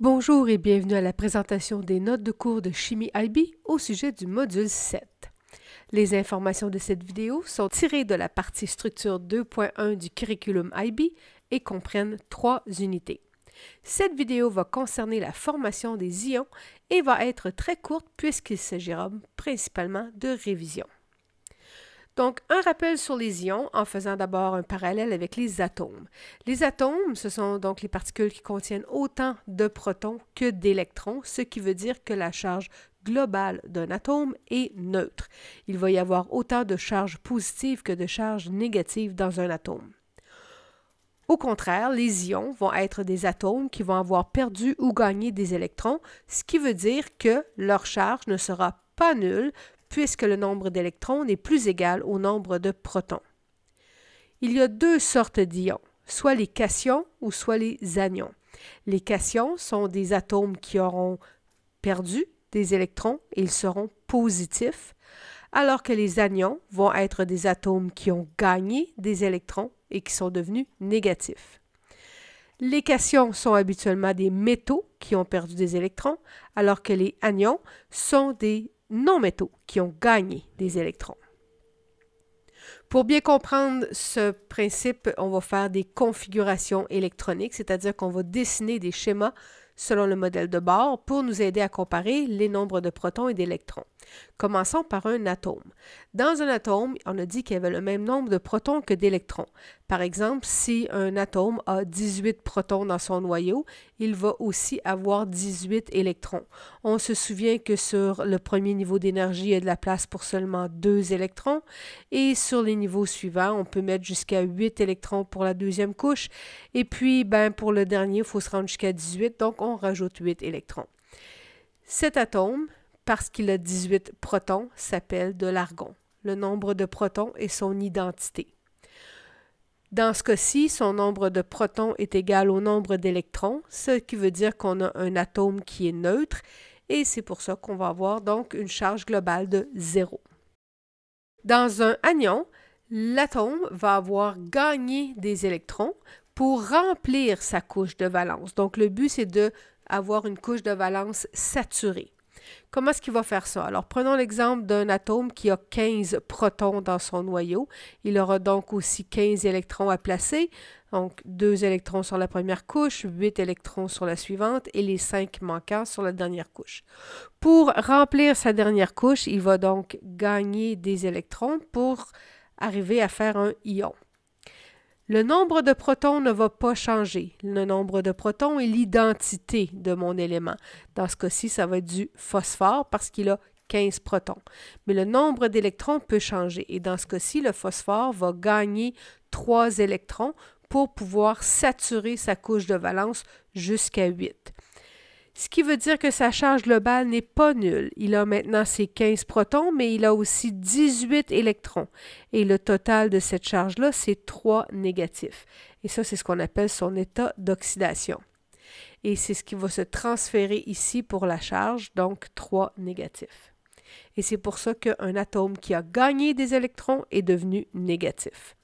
Bonjour et bienvenue à la présentation des notes de cours de chimie IB au sujet du module 7. Les informations de cette vidéo sont tirées de la partie structure 2.1 du curriculum IB et comprennent trois unités. Cette vidéo va concerner la formation des ions et va être très courte puisqu'il s'agira principalement de révision. Donc, un rappel sur les ions en faisant d'abord un parallèle avec les atomes. Les atomes, ce sont donc les particules qui contiennent autant de protons que d'électrons, ce qui veut dire que la charge globale d'un atome est neutre. Il va y avoir autant de charges positives que de charges négatives dans un atome. Au contraire, les ions vont être des atomes qui vont avoir perdu ou gagné des électrons, ce qui veut dire que leur charge ne sera pas nulle, puisque le nombre d'électrons n'est plus égal au nombre de protons. Il y a deux sortes d'ions, soit les cations ou soit les anions. Les cations sont des atomes qui auront perdu des électrons et ils seront positifs, alors que les anions vont être des atomes qui ont gagné des électrons et qui sont devenus négatifs. Les cations sont habituellement des métaux qui ont perdu des électrons, alors que les anions sont des non métaux qui ont gagné des électrons. Pour bien comprendre ce principe, on va faire des configurations électroniques, c'est-à-dire qu'on va dessiner des schémas selon le modèle de bord pour nous aider à comparer les nombres de protons et d'électrons. Commençons par un atome. Dans un atome, on a dit qu'il y avait le même nombre de protons que d'électrons. Par exemple, si un atome a 18 protons dans son noyau, il va aussi avoir 18 électrons. On se souvient que sur le premier niveau d'énergie, il y a de la place pour seulement 2 électrons et sur les niveaux suivants, on peut mettre jusqu'à 8 électrons pour la deuxième couche et puis ben pour le dernier, il faut se rendre jusqu'à 18, donc on rajoute 8 électrons. Cet atome, parce qu'il a 18 protons, s'appelle de l'argon. Le nombre de protons est son identité. Dans ce cas-ci, son nombre de protons est égal au nombre d'électrons, ce qui veut dire qu'on a un atome qui est neutre, et c'est pour ça qu'on va avoir donc une charge globale de zéro. Dans un anion, l'atome va avoir gagné des électrons pour remplir sa couche de valence. Donc le but, c'est d'avoir une couche de valence saturée. Comment est-ce qu'il va faire ça? Alors, prenons l'exemple d'un atome qui a 15 protons dans son noyau. Il aura donc aussi 15 électrons à placer, donc 2 électrons sur la première couche, 8 électrons sur la suivante et les 5 manquants sur la dernière couche. Pour remplir sa dernière couche, il va donc gagner des électrons pour arriver à faire un ion. Le nombre de protons ne va pas changer. Le nombre de protons est l'identité de mon élément. Dans ce cas-ci, ça va être du phosphore parce qu'il a 15 protons. Mais le nombre d'électrons peut changer. Et dans ce cas-ci, le phosphore va gagner 3 électrons pour pouvoir saturer sa couche de valence jusqu'à 8 ce qui veut dire que sa charge globale n'est pas nulle. Il a maintenant ses 15 protons, mais il a aussi 18 électrons. Et le total de cette charge-là, c'est 3 négatifs. Et ça, c'est ce qu'on appelle son état d'oxydation. Et c'est ce qui va se transférer ici pour la charge, donc 3 négatifs. Et c'est pour ça qu'un atome qui a gagné des électrons est devenu négatif.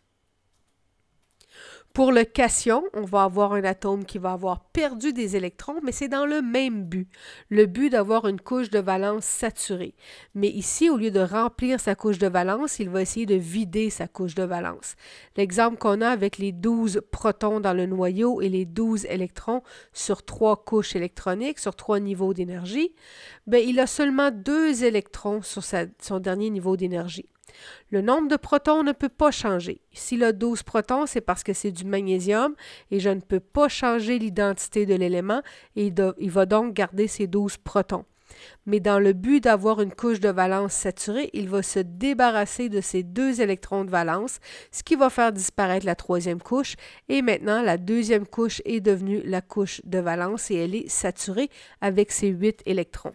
Pour le cation, on va avoir un atome qui va avoir perdu des électrons, mais c'est dans le même but, le but d'avoir une couche de valence saturée. Mais ici, au lieu de remplir sa couche de valence, il va essayer de vider sa couche de valence. L'exemple qu'on a avec les 12 protons dans le noyau et les 12 électrons sur trois couches électroniques, sur trois niveaux d'énergie, ben, il a seulement deux électrons sur son dernier niveau d'énergie. Le nombre de protons ne peut pas changer. S'il a 12 protons, c'est parce que c'est du magnésium et je ne peux pas changer l'identité de l'élément et il, va donc garder ses 12 protons. Mais dans le but d'avoir une couche de valence saturée, il va se débarrasser de ses deux électrons de valence, ce qui va faire disparaître la troisième couche. Et maintenant, la deuxième couche est devenue la couche de valence et elle est saturée avec ses huit électrons.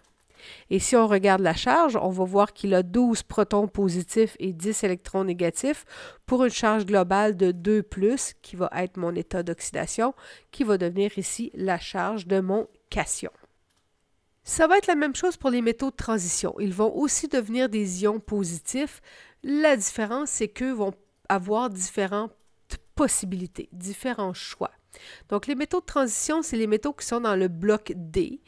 Et si on regarde la charge, on va voir qu'il a 12 protons positifs et 10 électrons négatifs pour une charge globale de 2 ⁇ qui va être mon état d'oxydation, qui va devenir ici la charge de mon cation. Ça va être la même chose pour les métaux de transition. Ils vont aussi devenir des ions positifs. La différence, c'est qu'eux vont avoir différentes possibilités, différents choix. Donc, les métaux de transition, c'est les métaux qui sont dans le bloc D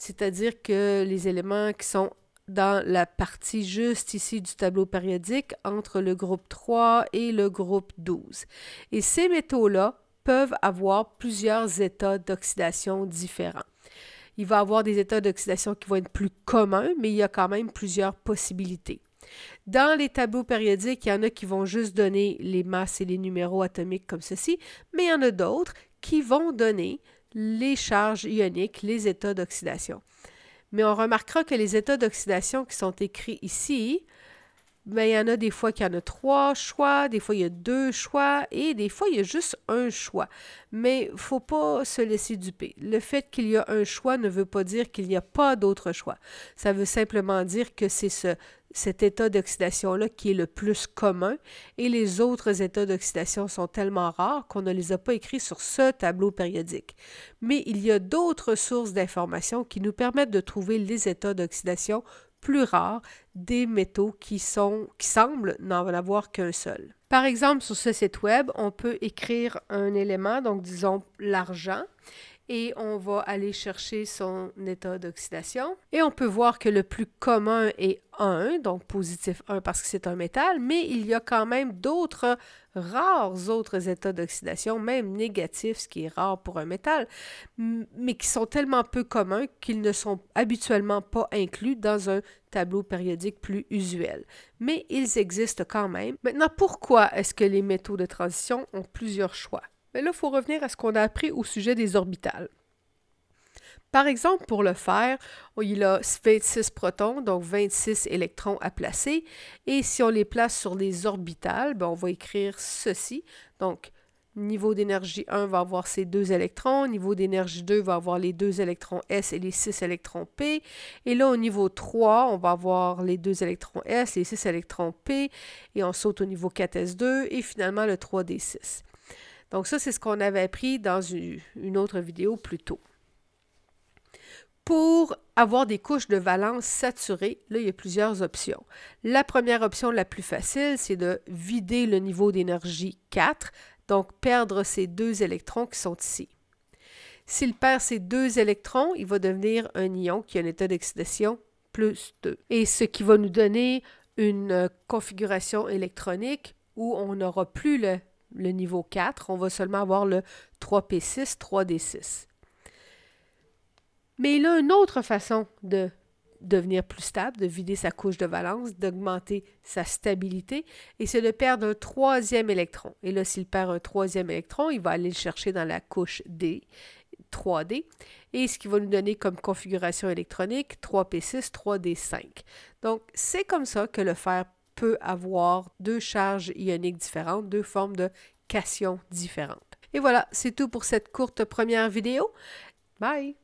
c'est-à-dire que les éléments qui sont dans la partie juste ici du tableau périodique entre le groupe 3 et le groupe 12. Et ces métaux-là peuvent avoir plusieurs états d'oxydation différents. Il va y avoir des états d'oxydation qui vont être plus communs, mais il y a quand même plusieurs possibilités. Dans les tableaux périodiques, il y en a qui vont juste donner les masses et les numéros atomiques comme ceci, mais il y en a d'autres qui vont donner les charges ioniques, les états d'oxydation. Mais on remarquera que les états d'oxydation qui sont écrits ici mais ben, il y en a des fois qu'il y en a trois choix, des fois il y a deux choix et des fois il y a juste un choix. Mais faut pas se laisser duper. Le fait qu'il y a un choix ne veut pas dire qu'il n'y a pas d'autre choix. Ça veut simplement dire que c'est ce, cet état d'oxydation-là qui est le plus commun et les autres états d'oxydation sont tellement rares qu'on ne les a pas écrits sur ce tableau périodique. Mais il y a d'autres sources d'informations qui nous permettent de trouver les états d'oxydation plus rares des métaux qui, sont, qui semblent n'en avoir qu'un seul. Par exemple, sur ce site web, on peut écrire un élément, donc disons l'argent, et on va aller chercher son état d'oxydation. Et on peut voir que le plus commun est 1, donc positif 1 parce que c'est un métal, mais il y a quand même d'autres rares autres états d'oxydation, même négatifs, ce qui est rare pour un métal, mais qui sont tellement peu communs qu'ils ne sont habituellement pas inclus dans un tableau périodique plus usuel. Mais ils existent quand même. Maintenant, pourquoi est-ce que les métaux de transition ont plusieurs choix? Mais là, il faut revenir à ce qu'on a appris au sujet des orbitales. Par exemple, pour le fer, il a 26 protons, donc 26 électrons à placer. Et si on les place sur les orbitales, ben, on va écrire ceci. Donc, niveau d'énergie 1 va avoir ses deux électrons, niveau d'énergie 2 va avoir les deux électrons S et les 6 électrons P. Et là, au niveau 3, on va avoir les deux électrons S, les 6 électrons P, et on saute au niveau 4S2, et finalement le 3D6. Donc ça, c'est ce qu'on avait appris dans une autre vidéo plus tôt. Pour avoir des couches de valence saturées, là, il y a plusieurs options. La première option la plus facile, c'est de vider le niveau d'énergie 4, donc perdre ces deux électrons qui sont ici. S'il perd ces deux électrons, il va devenir un ion qui a un état d'excitation plus 2. Et ce qui va nous donner une euh, configuration électronique où on n'aura plus le le niveau 4, on va seulement avoir le 3P6, 3D6. Mais il a une autre façon de devenir plus stable, de vider sa couche de valence, d'augmenter sa stabilité, et c'est de perdre un troisième électron. Et là, s'il perd un troisième électron, il va aller le chercher dans la couche D, 3D, et ce qui va nous donner comme configuration électronique 3P6, 3D5. Donc, c'est comme ça que le fer peut avoir deux charges ioniques différentes, deux formes de cation différentes. Et voilà, c'est tout pour cette courte première vidéo. Bye!